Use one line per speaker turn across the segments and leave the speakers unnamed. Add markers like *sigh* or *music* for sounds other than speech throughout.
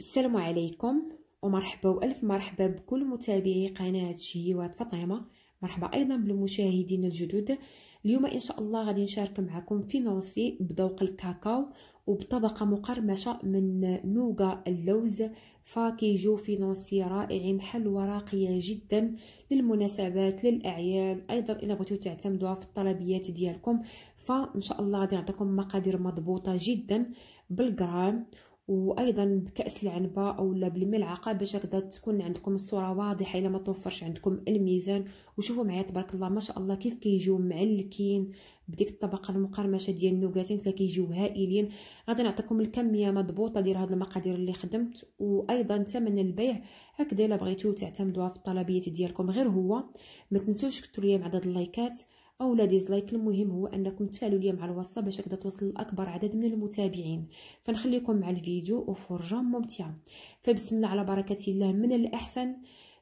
السلام عليكم ومرحبا والف مرحبا بكل متابعي قناه شهيوات فطيمه مرحبا ايضا بالمشاهدين الجدد اليوم ان شاء الله غادي نشارك معكم في نوصي بذوق الكاكاو وبطبقه مقرمشه من نوغا اللوز فكيجو في نوصي رائع حلوى راقيه جدا للمناسبات للاعياد ايضا الا بغيتو تعتمدوها في الطلبيات ديالكم فان شاء الله غادي نعطيكم مقادير مضبوطه جدا بالغرام وايضا بكاس العنبه اولا بالملعقه باش هكذا تكون عندكم الصوره واضحه الا ما توفرش عندكم الميزان وشوفوا معايا تبارك الله ما شاء الله كيف كيجيو معلكين بديك الطبقه المقرمشه ديال النوغاتين فكيجيو هائلين غادي نعطيكم الكميه مضبوطه ديال هاد المقادير اللي خدمت وايضا ثمن البيع هكذا الا بغيتو تعتمدوها في الطلبيه ديالكم غير هو ما تنسوش كثروا لي عدد اللايكات اولا ديزلايك المهم هو انكم تفعلوا ليا مع الوصفه باش هكذا توصل لاكبر عدد من المتابعين فنخليكم مع الفيديو وفرجه ممتعه فبسم الله على بركه الله من الاحسن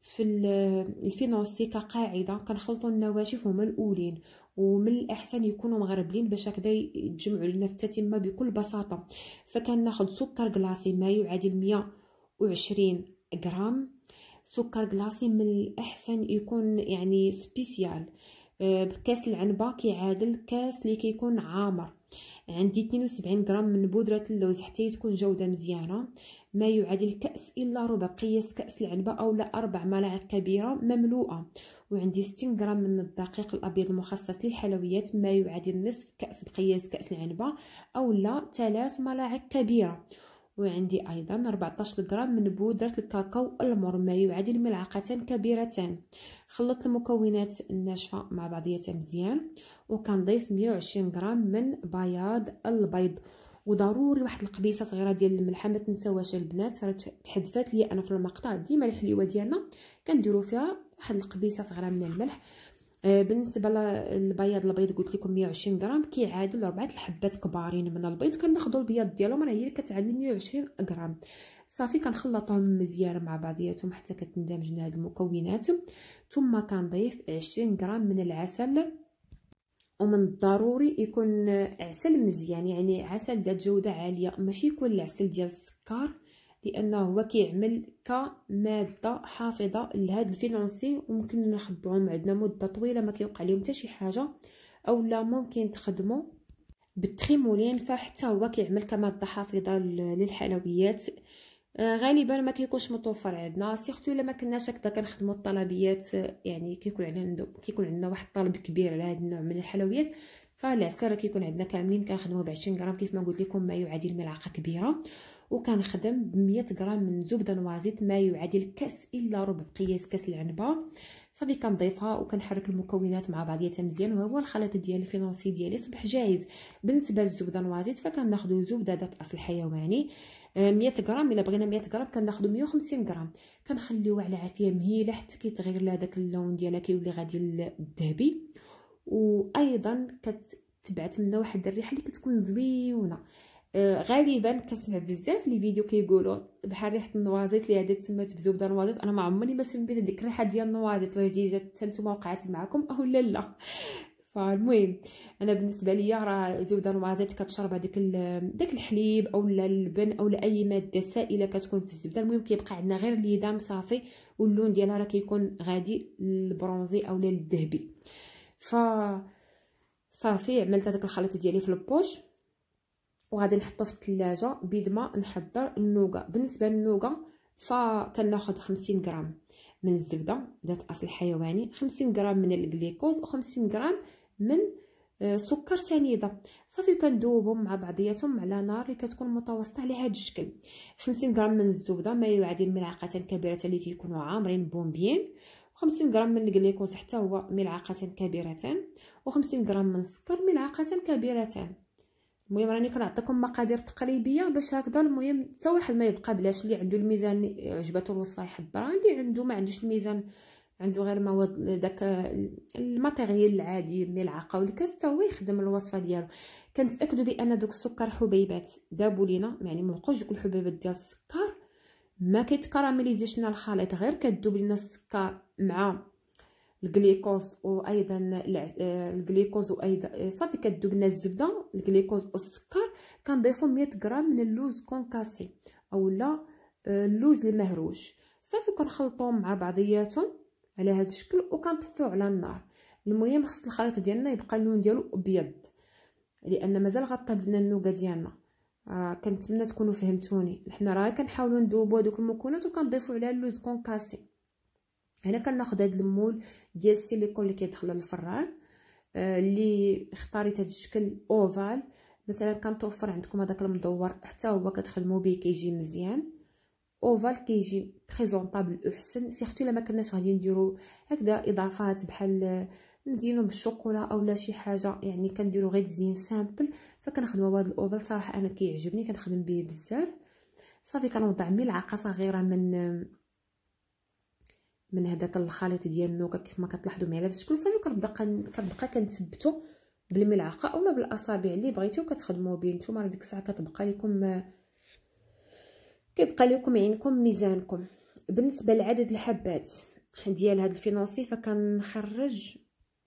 في آه، الفينونسي كقاعده كنخلطوا النواشف هما الاولين ومن الاحسن يكونوا مغربلين باش هكذا يتجمعوا لنا في التتمه بكل بساطه فكناخذ سكر كلاصي ما يعادل 120 غرام سكر كلاصي من الاحسن يكون يعني سبيسيال بكاس العنبه كيعادل كاس اللي كيكون عامر عندي 72 غرام من بودره اللوز حتى تكون جوده مزيانه ما يعادل كاس الا ربع قياس كاس العنبه اولا اربع ملاعق كبيره مملوءه وعندي 60 غرام من الدقيق الابيض المخصص للحلويات ما يعادل نصف كاس بقياس كاس العنبه اولا ثلاث ملاعق كبيره وعندي أيضا 14 غرام من بودرة الكاكاو المرمي وعدي الملعقتان كبيرتان خلطت المكونات الناشفة مع بعضيتها مزيان وكنضيف 120 غرام من بياض البيض وضروري واحد القبيصه صغيره ديال الملح ما تنساوهاش البنات راه تحذفات ليا انا في المقطع ديما الحليوه ديالنا كنديروا فيها واحد القبيصه صغيره من الملح آه، بالنسبه للبياض البيض قلت لكم 120 غرام كيعادل اربعه الحبات كبارين من البيض كناخذوا البياض ديالهم راه هي اللي كتعادل 120 غرام صافي كنخلطهم مزيان مع بعضياتهم حتى كتندمجنا هاد المكونات ثم كنضيف 20 غرام من العسل ومن الضروري يكون عسل مزيان يعني عسل ذات جوده عاليه ماشي يكون العسل ديال السكر لانه هو كيعمل كماده حافظه لهاد الفينانسي وممكن نخبعهم عندنا مده طويله ما كيوقع لهم حتى شي حاجه اولا ممكن تخدموا بالتريمولين فحتى هو كيعمل كماده حافظه للحلويات آه، غالبا ما كيكونش متوفر عندنا سيرتو الا ما كناش هكذا كنخدموا الطلبيات يعني كيكون عندنا كيكون عندنا واحد الطلب كبير على هذا النوع من الحلويات فالعسل كيكون عندنا كاملين كنخدموا ب 20 غرام كيف ما قلت لكم ما يعادل ملعقه كبيره وكنخدم ب 100 غرام من زبده نوازيت ما يعادل كاس الا ربع قياس كاس العنبه صافي كنضيفها وكنحرك المكونات مع بعضياتها مزيان وهو الخليط ديال الفينونسي ديالي صبح جاهز بالنسبه للزبده نوازيت فكناخذوا زبده ذات اصل حيواني 100 آه، غرام الا بغينا 100 غرام كناخذوا 150 غرام كنخليوه على عافيه مهيله حتى كيتغير لها داك اللون ديالها كيولي غادي الذهبي وايضا كتبعت منه واحد الريحه اللي كتكون زويونه آه، غالبا كنسمع بزاف لي فيديو كيقولوا بحال ريحه النوازيت اللي هذه تسمات بزبده النوازيت انا ما عمرني ما سميت ديك الريحه ديال النوازيت واش ديجا حتى نتوما وقعت معكم او لا لا فالمهم انا بالنسبه ليا راه زبده النوازيت كتشرب هذيك داك الحليب اولا اللبن اولا اي ماده سائله كتكون في الزبده المهم كيبقى عندنا غير اليدام صافي واللون ديالها راه كيكون غادي البرونزي اولا للذهبي ف صافي عملت هذاك الخليط ديالي في البوش وغادي نحطو في الثلاجه بيد ما نحضر النوكا بالنسبه للنوغا فكناخد 50 غرام من الزبده ذات اصل حيواني 50 غرام من الجليكوز و50 غرام من آه، سكر سنيده صافي كندوبهم مع بعضياتهم على نار اللي كتكون متوسطه على هذا الشكل 50 غرام من الزبده ما يعادل ملعقه كبيره اللي تيكونوا عامرين بومبيين 50 غرام من الجليكوز حتى هو ملعقه كبيرتان و50 غرام من السكر ملعقه كبيرتان المهم راني كنعطيكم مقادير تقريبيه باش هكذا المهم حتى واحد ما يبقى بلاش اللي عنده الميزان عجبته الوصفه يحضرها اللي عنده ما عندوش الميزان عنده غير مواد داك الماتيريال العادي الملعقه والكاس حتى هو يخدم الوصفه ديالو كنتاكدوا بان دوك السكر حبيبات دابوا لينا يعني ما بقاوش دوك الحبيبات ديال السكر ما كيتكراميليزيش لنا الخليط غير كدوب لنا السكر مع الجليكوز وايضا آه، الجليكوز وايضا آه، صافي كدوبنا لنا الزبده الجليكوز والسكر كنضيفو 100 غرام من اللوز كونكاسي اولا آه، اللوز المهروش صافي كنخلطوهم مع بعضياتهم على هذا الشكل وكنطفيو على النار المهم خص الخليط ديالنا يبقى اللون ديالو ابيض لان مازال غطيب لنا النوكه ديالنا آه كنتمنى تكونوا فهمتوني حنا راه كنحاولوا ندوبوا هذوك المكونات وكنضيفوا عليها اللوز كونكاسي هنا كناخذ هذا المول ديال السيليكون اللي كيدخل للفران آه، اللي اختاريت هذا الشكل اوفال مثلا كنتوفر عندكم هذاك المدور حتى هو كتخدموا به كيجي مزيان اوفال كيجي بريزونطابل احسن سيرتو الا ما كناش غادي نديرو هكذا اضافات بحال آه، نزينو بالشوكولا اولا شي حاجه يعني كنديرو غير تزيين سامبل فكنخدمو بهذا الاوفال صراحه انا كيعجبني كنخدم به بزاف صافي كنوضع ملعقه صغيره من آه، من هذاك الخليط ديال النوكه كيف ما كتلاحظوا معايا هذا الشكل صافي كنبدا كنبقى كنثبتو بالملعقه اولا بالاصابع اللي بغيتو كتخدموا به نتوما راه ديك الساعه كتبقى لكم كيبقى لكم عينكم ميزانكم بالنسبه لعدد الحبات ديال هاد الفينوسي فكنخرج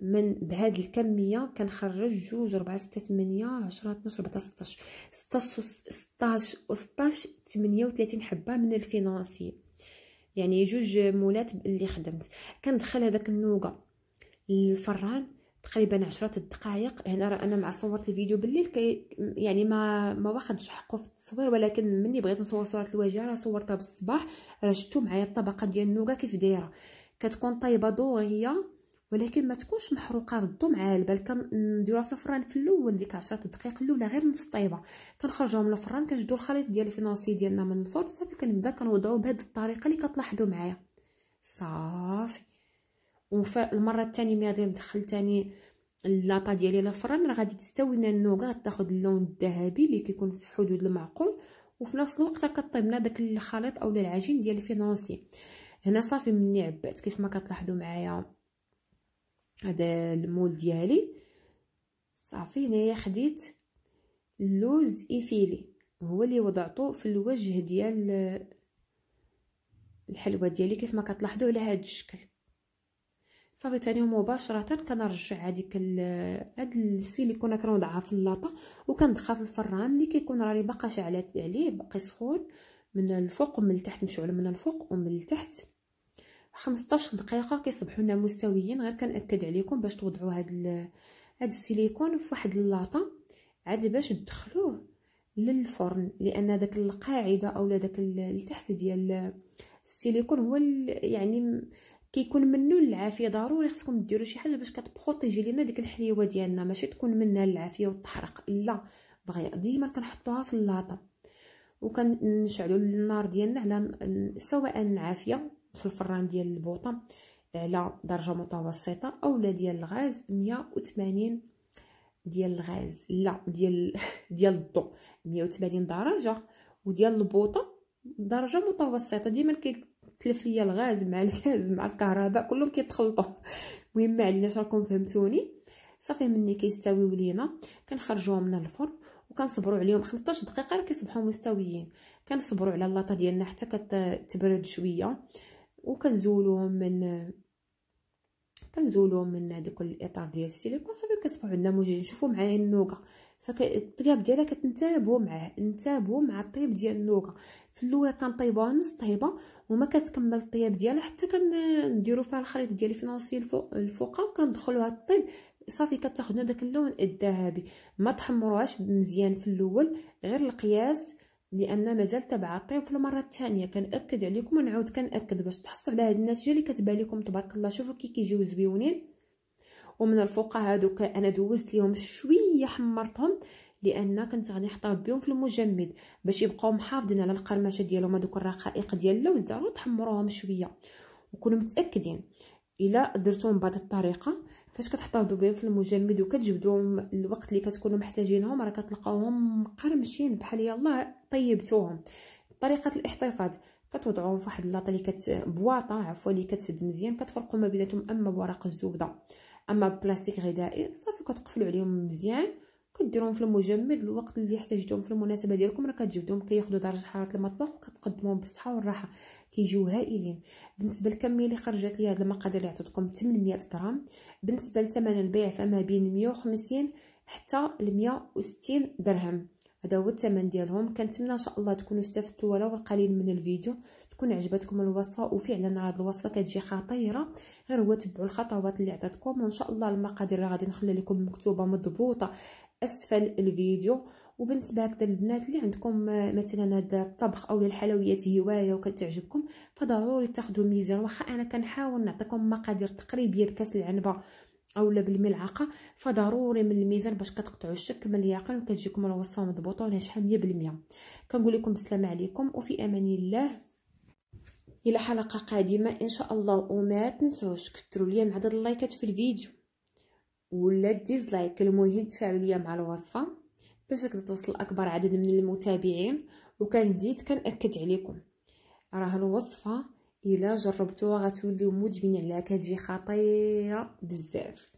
من بهاد الكميه كنخرج جوج 4 6 8 10 12 14 16 16 16 38 حبه من الفينوسي يعني جوج مولات اللي خدمت كندخل هذاك النوقه للفران تقريبا عشرة الدقائق هنا راه انا مع صورت الفيديو بالليل كي يعني ما ما واخدش حقه في التصوير ولكن مني بغيت نصور صوره الواجهه راه صورتها بالصباح راه شفتوا معايا الطبقه ديال النوقه كيف دايره كتكون طايبه دوغيه هي ولكن ما تكونش محروقه مع البال كنديروها في الفران في الاول ديك 10 دقائق الاولى غير نص طيبه كنخرجوها من الفران كنجدو الخليط ديال الفينونسي ديالنا من الفرن صافي كنبدا كنوضعو بهاد الطريقه اللي كتلاحظوا معايا صافي وفي المره الثانيه ملي غادي ندخل ثاني اللاطه ديالي للفران راه غادي تستوي لنا النوغه غتاخذ اللون الذهبي اللي كيكون في حدود المعقول وفي نفس الوقت كطيب لنا داك الخليط اولا العجين ديال الفينونسي هنا صافي مني عبات كيف ما كتلاحظوا معايا هذا المول ديالي صافي هنايا خديت اللوز ايفيلي هو اللي وضعته في الوجه ديال الحلوه ديالي كيف ما كتلاحظوا على هذا الشكل صافي تاني مباشره كنرجع هذيك هاد السيليكون كنوضعها في اللاطه وكندخلها في الفران اللي كيكون راني باقا شعلات عليه باقي سخون من الفوق ومن التحت مشعل من الفوق ومن التحت 15 دقيقه كيصبحوا لنا مستويين غير كنأكد عليكم باش توضعوا هاد هاد السيليكون في واحد اللاطه عاد باش تدخلوه للفرن لان داك القاعده اولا داك التحت ديال السيليكون هو يعني كيكون منه العافيه ضروري خصكم ديروا شي حاجه باش كتبروتيجي لينا ديك الحليوه ديالنا ماشي تكون منها العافيه وتحرق لا بغي ديما كنحطوها في اللاطه وكنشعلوا النار ديالنا على سواء العافيه في الفران ديال البوطه على درجه متوسطه اولا ديال الغاز 180 ديال الغاز لا ديال *laughs* ديال الضوء 180 درجه وديال البوطه درجه متوسطه ديما كيتلف ليا الغاز مع الغاز مع الكهرباء كلهم كيتخلطوا المهم *laughs* ما راكم فهمتوني صافي ملي كيستويو لينا كنخرجوهم من الفرن وكنصبروا عليهم 15 دقيقه راه كيصبحوا مستويين كنصبروا على اللاطه ديالنا حتى كتبرد شويه وكنزولوهم من كنزولوهم من داك الاطار ديال السيليكون صافي كتبقاو عندنا موجين نشوفو مع النوكه فالطياب ديالها كتنتابو معاه نتابو مع الطيب ديال النوكه في الاولى كنطيبوها نص طيبه وما كتكمل الطياب ديالها حتى كنديرو فيها الخليط ديال الفينونسي الفوق الفوقه وكندخلوها الطيب صافي كتاخذنا داك اللون الذهبي ما تحمروهاش مزيان في الاول غير القياس لان مازال تبع في المره الثانيه كنأكد عليكم ونعاود كنأكد باش تحصلوا على هذه النتيجه اللي كتبان لكم تبارك الله شوفوا كي كيجيو زويونين ومن الفوق هادوك انا دوزت ليهم شويه حمرتهم لان كنت غادي نحطهم بهم في المجمد باش يبقاو محافظين على القرمشه ديالهم هذوك الرقائق ديال اللوز ضروري تحمروهم شويه وكونوا متاكدين الا درتوهم بهذه الطريقه فاش كتحتفظوا بهم في المجمد وكتجبدوهم الوقت اللي كتكونوا محتاجينهم راه كتلقاوهم مقرمشين بحال يلاه طيبتوهم طريقه الاحتفاظ كتوضعوهم في واحد اللاطه اللي كت عفوا اللي كتسد مزيان كتفرقوا ما بيناتهم اما بورق الزبده اما بلاستيك غذائي صافي كتقفلوا عليهم مزيان كديرهم في المجمد الوقت اللي احتاجتهم في المناسبه ديالكم راه كتجبدهم كياخذوا درجه حراره المطبخ وكتقدموهم بالصحه والراحه كيجيو هائلين بالنسبه للكميه اللي خرجت لي هاد المقادير اللي عطيتكم 800 غرام بالنسبه لثمن البيع فما بين 150 حتى ل 160 درهم هذا هو الثمن ديالهم كنتمنى ان شاء الله تكونوا استفدتوا ولو القليل من الفيديو تكون عجبتكم الوصفه وفعلا هاد الوصفه كتجي خطيره غير هو تبعوا الخطوات اللي عطيتكم وان شاء الله المقادير راه غادي نخلي لكم مكتوبه مضبوطه اسفل الفيديو وبالنسبه هكذا البنات اللي عندكم آه، مثلا هذا الطبخ او الحلويات هوايه وكتعجبكم فضروري تاخذوا ميزان واخا انا كنحاول نعطيكم مقادير تقريبيه بكاس العنبه اولا بالملعقه فضروري من الميزان باش كتقطعوا الشك من اليقين وكتجيكم الوصفه مضبوطه شحال 100% كنقول لكم بالسلامه عليكم وفي امان الله الى حلقه قادمه ان شاء الله وما تنسوش كثروا ليا عدد اللايكات في الفيديو ولا ديزلايك المهم تفاعلوا ليا مع الوصفه باش هكذا توصل اكبر عدد من المتابعين وكنزيد كنأكد عليكم راه الوصفه الا جربتوها غتوليو مدمنين عليها كتجي خطيره بزاف